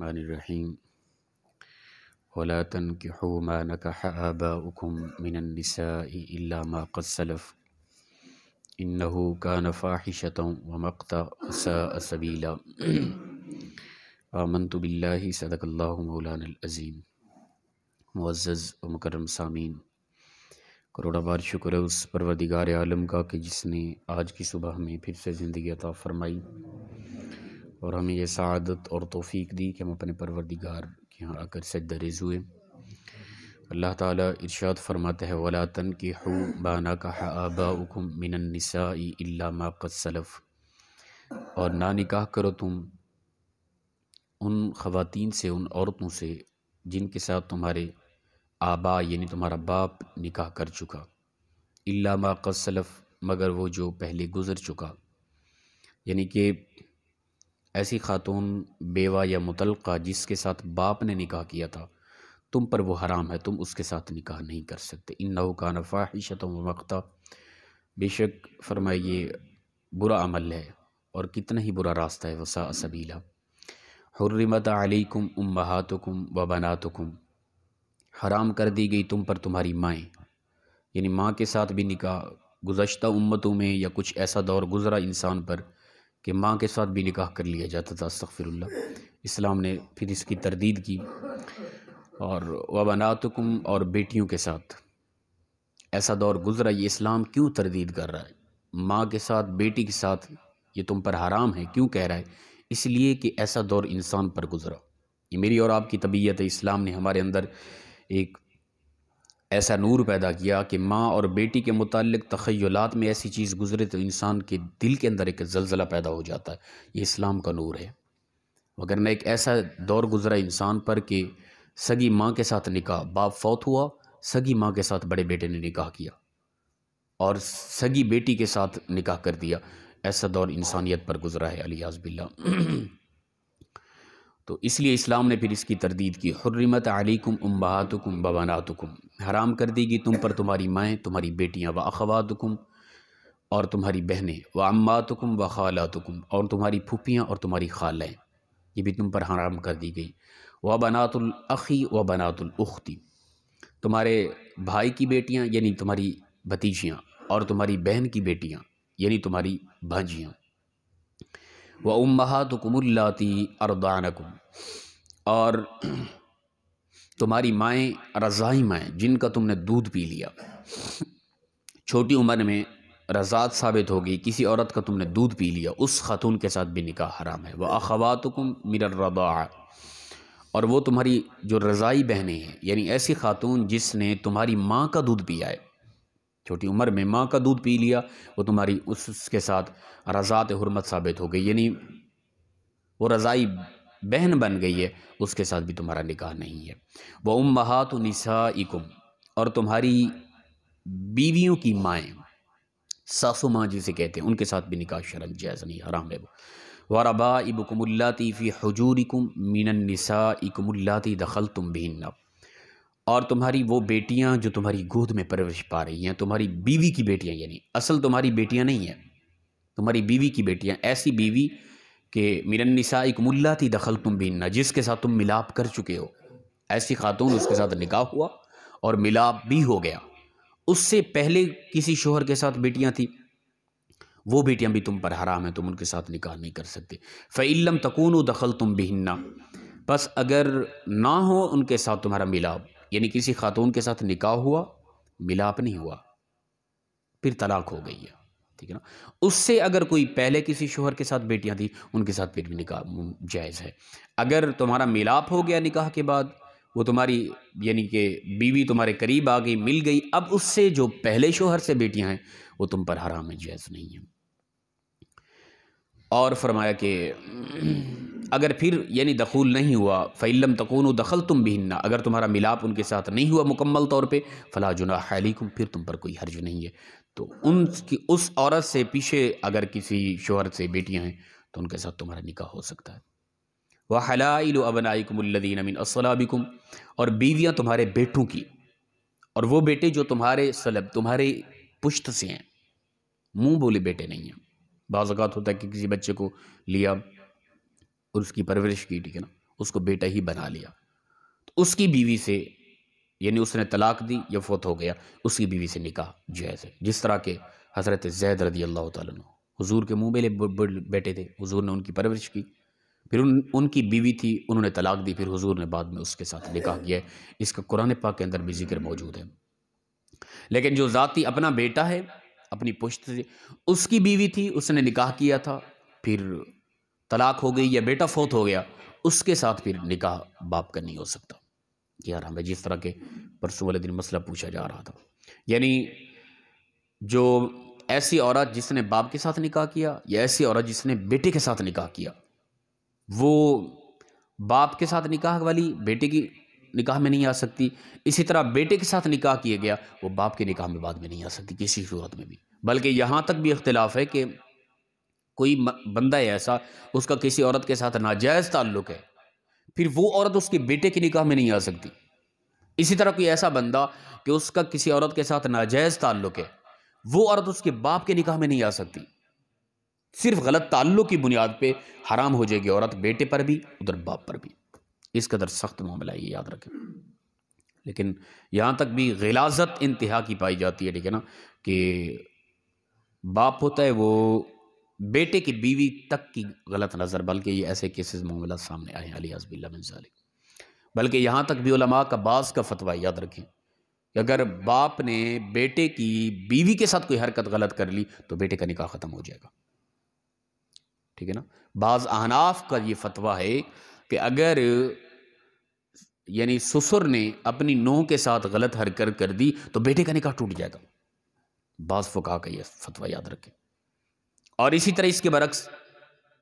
الرحمن الرحيم ولا تنكحوا ما نكح آباؤكم من النساء إلا ما قد سلف إنه كان فاحشة ومقتا وساء سبيلا آمنت بالله صدق الله مولانا العظيم معزز ومكرم سامين کروڑا بار شکر ہے اس پروردگار عالم کا کہ جس نے آج کی صبح میں پھر سے زندگی عطا فرمائی और हमें यह सदत और तोफ़ी दी कि हम अपने परवरदिगार के यहाँ आकर से रेज हुए अल्लाह ताला इरशाद फरमाते हैं वलातन के हु बाना का आबाकुम मिनसाक़त सलफ़ और ना निकाह करो तुम उन ख़वातीन से उन औरतों से जिनके साथ तुम्हारे आबा यानी तुम्हारा बाप निकाह कर चुका इल्ला माक़त सलफ़ मगर वो जो पहले गुज़र चुका यानी कि ऐसी खातून बेवा या मुतलका जिसके साथ बाप ने निकाह किया था तुम पर वो हराम है तुम उसके साथ निकाह नहीं कर सकते इन नऊ का नफाशत वक्ता बेशक फरमाइए बुरा अमल है और कितना ही बुरा रास्ता है वसा सबीला हर्रमत अलैकुम उम्महातुकुम व बनातुकुम हराम कर दी गई तुम पर तुम्हारी माएँ यानी माँ के साथ भी निकाह गुज्त उम्मतों में या कुछ ऐसा दौर गुज़रा इंसान पर कि माँ के साथ भी निकाह कर लिया जाता था असफ़िरल्ला इस्लाम ने फिर इसकी तरदीद की और वबनातकुम और बेटियों के साथ ऐसा दौर गुज़रा ये इस्लाम क्यों तरदीद कर रहा है माँ के साथ बेटी के साथ ये तुम पर हराम है क्यों कह रहा है इसलिए कि ऐसा दौर इंसान पर गुज़रा ये मेरी और आपकी तबीयत है इस्लाम ने हमारे अंदर एक ऐसा नूर पैदा किया कि माँ और बेटी के मुतल तखयलात में ऐसी चीज़ गुजरे तो इंसान के दिल के अंदर एक जलजला पैदा हो जाता है ये इस्लाम का नूर है वगरना एक ऐसा दौर गुजरा इंसान पर कि सगी माँ के साथ निकाह बाप फौत हुआ सगी माँ के साथ बड़े बेटे ने निकाह किया और सगी बेटी के साथ निकाह कर दिया ऐसा दौर इंसानियत पर गुजरा है अली आजबिल्ला तो इसलिए इस्लाम ने फिर इसकी तरदीद की हर्रमत आलिकुम उम्बातुकुम बवानातुकुम हराम कर दी गई तुम पर तुम्हारी माएँ तुम्हारी बेटियाँ व अखवातुकुम और तुम्हारी बहनें व अम्मातुकुम व खालातुकुम और तुम्हारी फूफियाँ और तुम्हारी खालाएँ ये भी तुम पर हराम कर दी गई व बनातुलअी व बनातुलउख्ती तुम्हारे भाई की बेटियाँ यानी तुम्हारी भतीजियाँ और तुम्हारी बहन की बेटियाँ यानी तुम्हारी भाजियाँ व उम्मातुकुमल्लाती अरदानकुम और तुम्हारी माएँ रज़ाई माएँ जिनका तुमने दूध पी लिया छोटी उम्र में रजात साबित होगी किसी औरत का तुमने दूध पी लिया उस खातून के साथ भी निकाह हराम है वह अखवातकुम मिररदा और वो तुम्हारी जो रज़ाई बहनें हैं यानी ऐसी खातून जिसने तुम्हारी माँ का दूध पिया है छोटी उम्र में माँ का दूध पी लिया वो तुम्हारी उसके साथ रज़ात हरमत साबित हो गई यानी वो रज़ाई बहन बन गई है उसके साथ भी तुम्हारा निकाह नहीं है वह उम महात निसाइकुम और तुम्हारी बीवियों की माएँ सासु माँ जिसे कहते हैं उनके साथ भी निकाह शरण जायज़ नहीं हराम है वो वरबा इबकुमल्लाती फ़ी हजूरिकुम मिनन्सा इकमल्लाती दखल तुम भी और तुम्हारी वो बेटियां जो तुम्हारी गोद में परवरिश पा रही हैं तुम्हारी बीवी की बेटियां यानी असल तुम्हारी बेटियां नहीं हैं तुम्हारी बीवी की बेटियां ऐसी बीवी कि मिरनिसा एक मुल्ला थी दखल तुम ना जिसके साथ तुम मिलाप कर चुके हो ऐसी खातून उसके साथ निकाह हुआ और मिलाप भी हो गया उससे पहले किसी शोहर के साथ बेटियाँ थी वो बेटियाँ भी तुम पर हराम हैं तुम उनके साथ निकाह नहीं कर सकते फ़ैलम तकून दखल तुम ना बस अगर ना हो उनके साथ तुम्हारा मिलाप यानी किसी खातून के साथ निकाह हुआ मिलाप नहीं हुआ फिर तलाक हो गई है ठीक है ना उससे अगर कोई पहले किसी शोहर के साथ बेटियां थी उनके साथ फिर भी निकाह जायज़ है अगर तुम्हारा मिलाप हो गया निकाह के बाद वो तुम्हारी यानी कि बीवी तुम्हारे करीब आ गई मिल गई अब उससे जो पहले शोहर से बेटियां हैं वो तुम पर हराम जायज़ नहीं है और फरमाया कि अगर फिर यानी दखूल नहीं हुआ फ़ैलम तकून दखल तुम भी अगर तुम्हारा मिलाप उनके साथ नहीं हुआ मुकम्मल तौर पर फ़ला जुना हैलिकुम फिर तुम पर कोई हर्ज नहीं है तो उनकी उस औरत से पीछे अगर किसी शोहर से बेटियाँ हैं तो उनके साथ तुम्हारा निकाह हो सकता है वह हलाइल अबनाकुमल्लिन असलाबिकुम और बीवियाँ तुम्हारे बेटों की और वो बेटे जो तुम्हारे सलब तुम्हारे पुश्त से हैं मुंह बोले बेटे नहीं हैं बाज़ात होता है कि किसी बच्चे को लिया और उसकी परवरिश की ठीक है ना उसको बेटा ही बना लिया तो उसकी बीवी से यानी उसने तलाक दी या फोत हो गया उसकी बीवी से निकाह जैसे है जिस तरह के हज़रत जैद रदी अल्लाह तजूर के मुँह मेले बैठे थे हजूर ने उनकी परवरिश की फिर उन उनकी बीवी थी उन्होंने तलाक दी फिर हुजूर ने बाद में उसके साथ निकाह किया है इसका कुरान पाक के अंदर भी जिक्र मौजूद है लेकिन जो ज़ाती अपना बेटा है अपनी पुश्त से उसकी बीवी थी उसने निकाह किया था फिर तलाक हो गई या बेटा फोत हो गया उसके साथ फिर निकाह बाप का नहीं हो सकता यार हमें जिस तरह के परसों वाले दिन मसला पूछा जा रहा था यानी जो ऐसी औरत जिसने बाप के साथ निकाह किया या ऐसी औरत जिसने बेटे के साथ निकाह किया वो बाप के साथ निकाह वाली बेटे की निकाह में नहीं आ सकती इसी तरह बेटे के साथ निकाह किया गया वो बाप के निकाह में बाद में नहीं आ सकती किसी सूरत में भी बल्कि यहाँ तक भी इख्तलाफ है कि कोई बंदा है ऐसा उसका किसी औरत के साथ नाजायज़ ताल्लुक़ है फिर वो औरत उसके बेटे की निकाह में नहीं आ सकती इसी तरह कोई ऐसा बंदा कि उसका किसी औरत के साथ नाजायज़ ताल्लुक़ है वो औरत उसके बाप के निकाह में नहीं आ सकती सिर्फ गलत ताल्लुक़ की बुनियाद पे हराम हो जाएगी औरत बेटे पर भी उधर बाप पर भी इस कदर सख्त मामला ये याद रखें लेकिन यहाँ तक भी गिलाजत इंतहा की पाई जाती है ठीक है ना कि बाप होता है वो बेटे की बीवी तक की गलत नज़र बल्कि ये ऐसे केसेस मामला सामने आए अली हजबिल्ला बल्कि यहाँ तक भी उलमा का बास का फतवा याद रखें कि अगर बाप ने बेटे की बीवी के साथ कोई हरकत गलत कर ली तो बेटे का निकाह ख़त्म हो जाएगा ठीक है ना बाज़ अहनाफ का ये फतवा है कि अगर यानी ससुर ने अपनी नोह के साथ गलत हरकत कर दी तो बेटे का निकाह टूट जाएगा बाज़ फुका का ये फतवा याद रखें और इसी तरह इसके बरक्स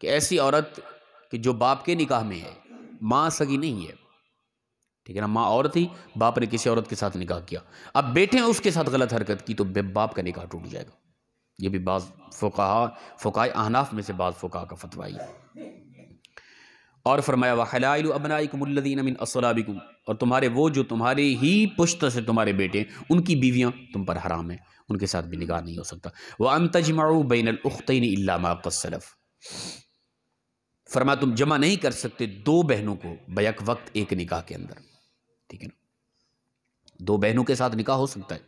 कि ऐसी औरत कि जो बाप के निकाह में है माँ सगी नहीं है ठीक है ना माँ औरत ही बाप ने किसी औरत के साथ निकाह किया अब बेटे ने उसके साथ गलत हरकत की तो बाप का निकाह टूट जाएगा ये भी बाज फुका फुकाए अहनाफ में से बाज फ़ुका का फतवा है और फरमाया वखलाइल असलाबिकुम और तुम्हारे वो जो तुम्हारे ही पुश्त से तुम्हारे बेटे उनकी बीवियाँ तुम पर हराम हैं उनके साथ भी निकाह नहीं हो सकता वह अंतजमाऊ तजमाऊ बैन फरमा तुम जमा नहीं कर सकते दो बहनों को बैक वक्त एक निकाह के अंदर ठीक है ना दो बहनों के साथ निकाह हो सकता है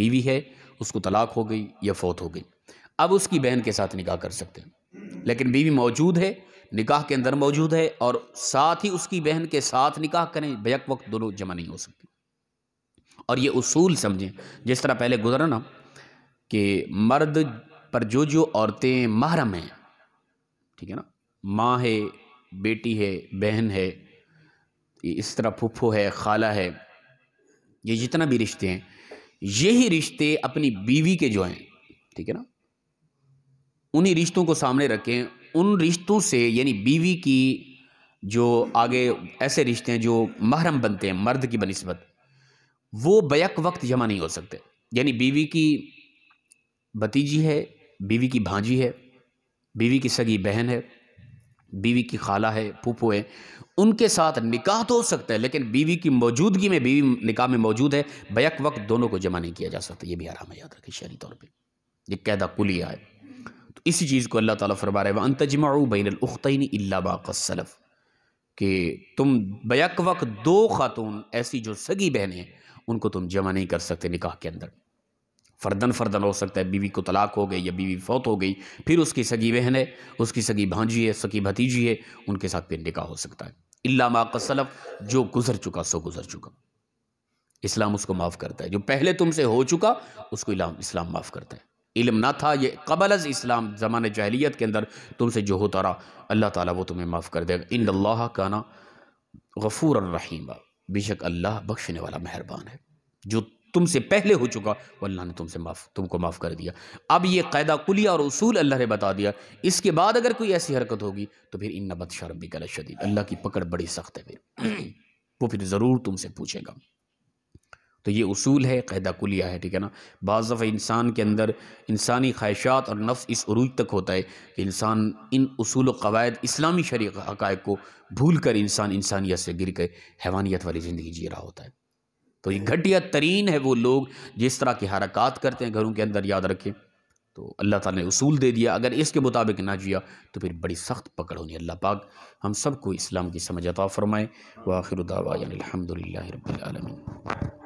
बीवी है उसको तलाक हो गई या फौत हो गई अब उसकी बहन के साथ निकाह कर सकते हैं लेकिन बीवी मौजूद है निकाह के अंदर मौजूद है और साथ ही उसकी बहन के साथ निकाह करें बैक वक्त दोनों जमा नहीं हो सकते और ये उसूल समझें जिस तरह पहले गुजरा ना कि मर्द पर जो जो औरतें महरम हैं ठीक है ना माँ है बेटी है बहन है इस तरह फुफो है खाला है ये जितना भी रिश्ते हैं यही रिश्ते अपनी बीवी के जो हैं ठीक है ना उन्हीं रिश्तों को सामने रखें उन रिश्तों से यानी बीवी की जो आगे ऐसे रिश्ते हैं जो महरम बनते हैं मर्द की बनस्बत वो बैक वक्त जमा नहीं हो सकते यानी बीवी की भतीजी है बीवी की भांजी है बीवी की सगी बहन है बीवी की खाला है फूफो है उनके साथ निकाह तो हो सकता है लेकिन बीवी की मौजूदगी में बीवी निकाह में मौजूद है बैक वक्त दोनों को जमा नहीं किया जा सकता ये भी आराम है याद रखें शहरी तौर पर ये कैदा कुलिया है तो इसी चीज़ को अल्लाह ताला फरमा रहे वन तजमाऊ बैनलख्तन अल्लाबासलफ़ कि तुम बैक वक्त दो खातून ऐसी जो सगी बहनें उनको तुम जमा नहीं कर सकते निकाह के अंदर फर्दन फर्दन हो सकता है बीवी को तलाक हो गई या बीवी फौत हो गई फिर उसकी सगी बहन है उसकी सगी भांजी है सगी भतीजी है उनके साथ फिर निकाह हो सकता है इल्ला कसलफ जो गुजर चुका सो गुजर चुका इस्लाम उसको माफ़ करता है जो पहले तुमसे हो चुका उसको इलाम इस्लाम माफ़ करता है इलम ना था ये कबल अज इस्लाम ज़मान जहलीत के अंदर तुमसे जो होता रहा अल्लाह ताला वो तुम्हें माफ़ कर देगा इन अल्लाह ना गफूर रहीमा बेशक अल्लाह बख्शने वाला मेहरबान है जो तुमसे पहले हो चुका वो अल्लाह ने तुमसे माफ़ तुमको माफ़ कर दिया अब ये कायदा कुलिया और उसूल अल्लाह ने बता दिया इसके बाद अगर कोई ऐसी हरकत होगी तो फिर इन नबत शरबी गलत शदीद अल्लाह की पकड़ बड़ी सख्त है फिर वो फिर ज़रूर तुमसे पूछेगा तो ये उसूल है कैदा कुलिया है ठीक है ना बाज़ दफ़ा इंसान के अंदर इंसानी ख्वाहिशात और नफ्स इस अरूज तक होता है कि इंसान इन असूल कवायद इस्लामी शरीक हक़ को भूल कर इंसान इंसानियत से गिर के हैवानियत वाली ज़िंदगी जी रहा होता है तो ये घटिया तरीन है वो लोग जिस तरह की हरकत करते हैं घरों के अंदर याद रखें तो अल्लाह ताला ने उसूल दे दिया अगर इसके मुताबिक ना जिया तो फिर बड़ी सख्त पकड़ होनी अल्लाह पाक हम सबको इस्लाम की समझ अता फ़रमाए वाखिर दावा अलहमदिल्ला